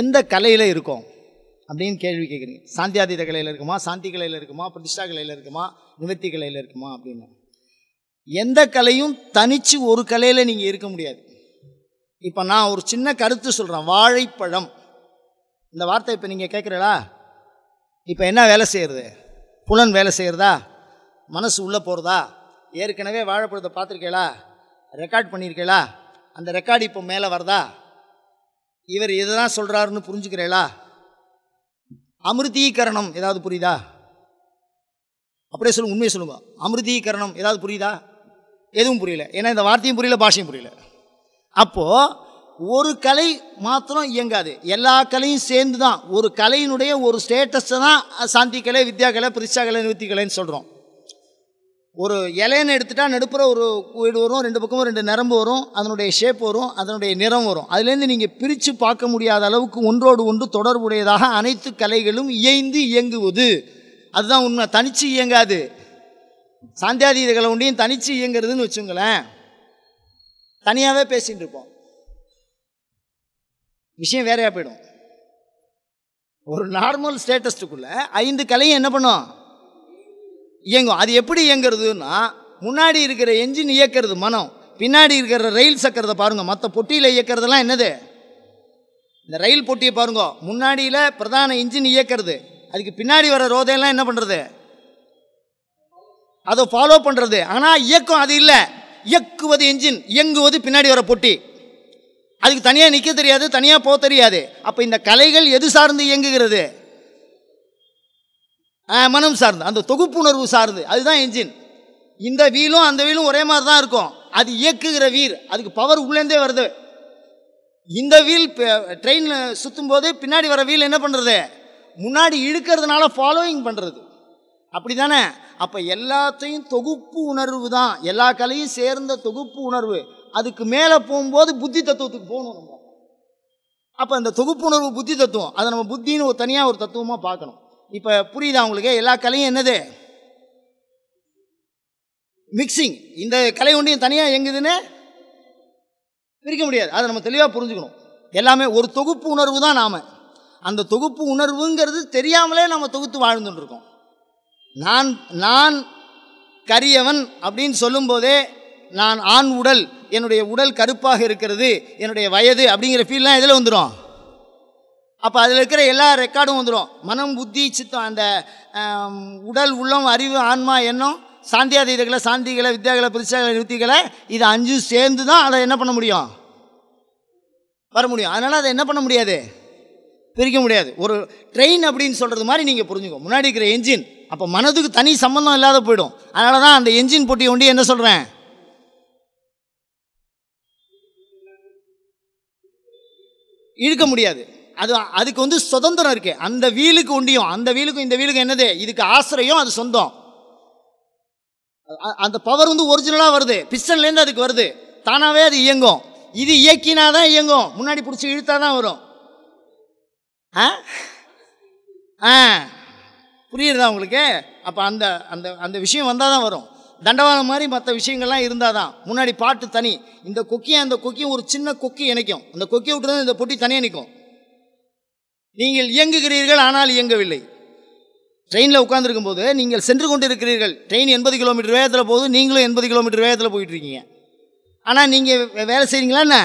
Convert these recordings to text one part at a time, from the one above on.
எந்த கலையில் இருக்கும் அப்படின்னு கேள்வி கேட்குறீங்க சாந்தியாதீத கலையில் இருக்குமா சாந்தி கலையில் இருக்குமா பிரதிஷ்டா கலையில் இருக்குமா நிவர்த்தி கலையில் இருக்குமா அப்படின்னு எந்த கலையும் தனித்து ஒரு கலையில் நீங்கள் இருக்க முடியாது இப்போ நான் ஒரு சின்ன கருத்து சொல்கிறேன் வாழைப்பழம் இந்த வார்த்தை இப்போ நீங்கள் கேட்குறீங்களா இப்போ என்ன வேலை செய்கிறது புலன் வேலை செய்கிறதா மனசு உள்ளே போகிறதா ஏற்கனவே வாழைப்பழத்தை பார்த்துருக்கீங்களா ரெக்கார்ட் பண்ணியிருக்கீங்களா அந்த ரெக்கார்டு இப்போ மேலே வருதா இவர் எதெல்லாம் சொல்கிறாருன்னு புரிஞ்சுக்கிறீங்களா அமிர்தீகரணம் ஏதாவது புரியுதா அப்படியே சொல்லுங்க உண்மையை சொல்லுங்க அமிர்தீகரணம் ஏதாவது புரியுதா எதுவும் புரியல ஏன்னா இந்த வார்த்தையும் புரியல பாஷையும் புரியல அப்போது ஒரு கலை மாத்திரம் இயங்காது எல்லா கலையும் சேர்ந்து தான் ஒரு கலையினுடைய ஒரு ஸ்டேட்டஸை தான் சாந்தி கலை வித்யா கலை பிரிச்சா கலை நிறுத்தி கலைன்னு சொல்கிறோம் ஒரு இலைன்னு எடுத்துட்டால் நடுப்புற ஒரு வீடு வரும் ரெண்டு பக்கமும் ரெண்டு நரம்பு வரும் அதனுடைய ஷேப் வரும் அதனுடைய நிறம் வரும் அதுலேருந்து நீங்கள் பிரித்து பார்க்க முடியாத அளவுக்கு ஒன்றோடு ஒன்று தொடர்புடையதாக அனைத்து கலைகளும் இயைந்து இயங்குவது அதுதான் உண்மை தனித்து இயங்காது சாந்தியாதீத கலை ஒன்றையும் தனித்து இயங்குறதுன்னு வச்சுங்களேன் தனியாகவே பேசிகிட்டு இருப்போம் விஷயம் வேறையாக போயிடும் ஒரு நார்மல் ஸ்டேட்டஸ்டுக்குள்ளே ஐந்து கலையும் என்ன பண்ணும் இயங்கும் அது எப்படி இயங்குறதுன்னா முன்னாடி இருக்கிற என்ஜின் இயக்கிறது மனம் பின்னாடி இருக்கிற ரயில் சக்கரத்தை பாருங்கள் மற்ற பொட்டியில் இயக்கிறதுலாம் என்னது இந்த ரயில் பொட்டியை பாருங்க முன்னாடியில் பிரதான இன்ஜின் இயக்கிறது அதுக்கு பின்னாடி வர ரோதையெல்லாம் என்ன பண்ணுறது அதை ஃபாலோ பண்ணுறது ஆனால் இயக்கம் அது இல்லை இயக்குவது என்ஜின் இயங்குவது பின்னாடி வர பொட்டி அதுக்கு தனியாக நிற்க தெரியாது தனியாக போக தெரியாது அப்போ இந்த கலைகள் எது சார்ந்து இயங்குகிறது மனம் சார்ந்து அந்த தொகுப்புணர்வு சார்ந்து அதுதான் என்ஜின் இந்த வீலும் அந்த வீலும் ஒரே மாதிரி தான் இருக்கும் அது இயக்குகிற வீர் அதுக்கு பவர் உள்ளேருந்தே வருது இந்த வீல் ட்ரெயினில் சுற்றும் போது பின்னாடி வர வீல் என்ன பண்ணுறது முன்னாடி இழுக்கிறதுனால ஃபாலோயிங் பண்ணுறது அப்படி தானே அப்போ எல்லாத்தையும் தொகுப்பு உணர்வு தான் எல்லா கலையும் சேர்ந்த தொகுப்பு உணர்வு அதுக்கு மேலே போகும்போது புத்தி தத்துவத்துக்கு போகணும் நம்ம அப்போ அந்த தொகுப்புணர்வு புத்தி தத்துவம் அதை நம்ம புத்தின்னு ஒரு தனியாக ஒரு தத்துவமாக பார்க்கணும் இப்போ புரியுதா உங்களுக்கு எல்லா கலையும் என்னது மிக்சிங் இந்த கலை ஒன்றையும் தனியாக எங்குதுன்னு பிரிக்க முடியாது அதை நம்ம தெளிவாக புரிஞ்சுக்கணும் எல்லாமே ஒரு தொகுப்பு உணர்வு தான் நாம் அந்த தொகுப்பு உணர்வுங்கிறது தெரியாமலே நம்ம தொகுத்து வாழ்ந்துட்டுருக்கோம் நான் நான் கரியவன் அப்படின்னு சொல்லும்போதே நான் ஆண் உடல் என்னுடைய உடல் கருப்பாக இருக்கிறது என்னுடைய வயது அப்படிங்கிற ஃபீல்லாம் எதில் வந்துடும் அப்போ அதில் இருக்கிற எல்லா ரெக்கார்டும் வந்துடும் மனம் புத்தி சித்தம் அந்த உடல் உள்ளம் அறிவு ஆன்மா எண்ணம் சாந்தியாதீதங்களை சாந்திகளை வித்தியாகளை பிரிச்சாகளை நிறுத்திகளை இது அஞ்சும் சேர்ந்து தான் அதை என்ன பண்ண முடியும் வர முடியும் அதனால் அதை என்ன பண்ண முடியாது பிரிக்க முடியாது ஒரு ட்ரெயின் அப்படின்னு சொல்கிறது மாதிரி நீங்கள் புரிஞ்சுக்கோ முன்னாடி இருக்கிற என்ஜின் அப்போ மனதுக்கு தனி சம்மந்தம் இல்லாத போயிடும் அதனால தான் அந்த என்ஜின் போட்டி ஒண்டி என்ன சொல்கிறேன் இழுக்க முடியாது அது அதுக்கு வந்து சுதந்திரம் இருக்குது அந்த வீலுக்கு உண்டியும் அந்த வீலுக்கும் இந்த வீலுக்கும் என்னது இதுக்கு ஆசிரியம் அது சொந்தம் அந்த பவர் வந்து ஒரிஜினலாக வருது பிஸ்டன்லேருந்து அதுக்கு வருது தானாகவே அது இயங்கும் இது இயக்கினா தான் இயங்கும் முன்னாடி பிடிச்சி இழுத்தா தான் வரும் ஆ ஆ உங்களுக்கு அப்போ அந்த அந்த அந்த விஷயம் வந்தால் தான் வரும் தண்டவாளம் மாதிரி மற்ற விஷயங்கள்லாம் இருந்தால் தான் முன்னாடி பாட்டு தனி இந்த கொக்கியை அந்த கொக்கியும் ஒரு சின்ன கொக்கி இணைக்கும் அந்த கொக்கியை தான் இந்த பொட்டி தனியாக நிற்கும் நீங்கள் இயங்குகிறீர்கள் ஆனால் இயங்கவில்லை ட்ரெயினில் உட்காந்துருக்கும் போது நீங்கள் சென்று கொண்டு இருக்கிறீர்கள் ட்ரெயின் எண்பது கிலோமீட்டர் வேகத்தில் போகுது நீங்களும் எண்பது கிலோமீட்டர் வேகத்தில் போயிட்டுருக்கீங்க ஆனால் நீங்கள் வேலை செய்கிறீங்களா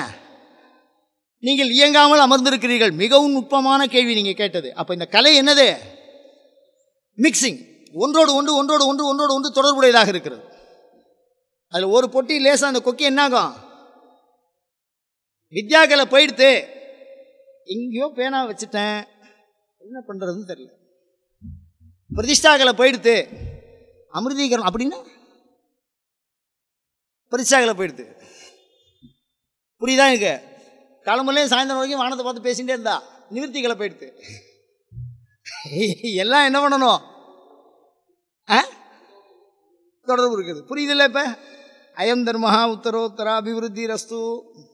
நீங்கள் இயங்காமல் அமர்ந்திருக்கிறீர்கள் மிகவும் நுட்பமான கேள்வி நீங்கள் கேட்டது அப்போ இந்த கலை என்னது மிக்சிங் ஒன்றோடு ஒன்று ஒன்றோடு ஒன்று ஒன்றோடு ஒன்று தொடர்புடையதாக இருக்கிறது அதில் ஒரு பொட்டி லேசாக அந்த கொக்கி என்னாகும் வித்யாக்களை போயிடுத்து எங்கேயோ பேனா வச்சுட்டேன் என்ன பண்ணுறதுன்னு தெரியல பிரதிஷ்டாக்களை போயிடுத்து அமிர்தீகரம் அப்படின்னா பிரதிஷ்டாக்களை போயிடுத்து புரியுதா இருக்கு கிளம்புலேயும் சாயந்தரம் வரைக்கும் வானத்தை பார்த்து பேசிகிட்டே இருந்தா நிவர்த்திகளை போயிடுத்து எல்லாம் என்ன பண்ணணும் ஆ தொடர்பு இருக்குது புரியுதில்ல இப்போ அயம் தர்மஹா உத்தரோ அபிவிருத்தி ரஸ்து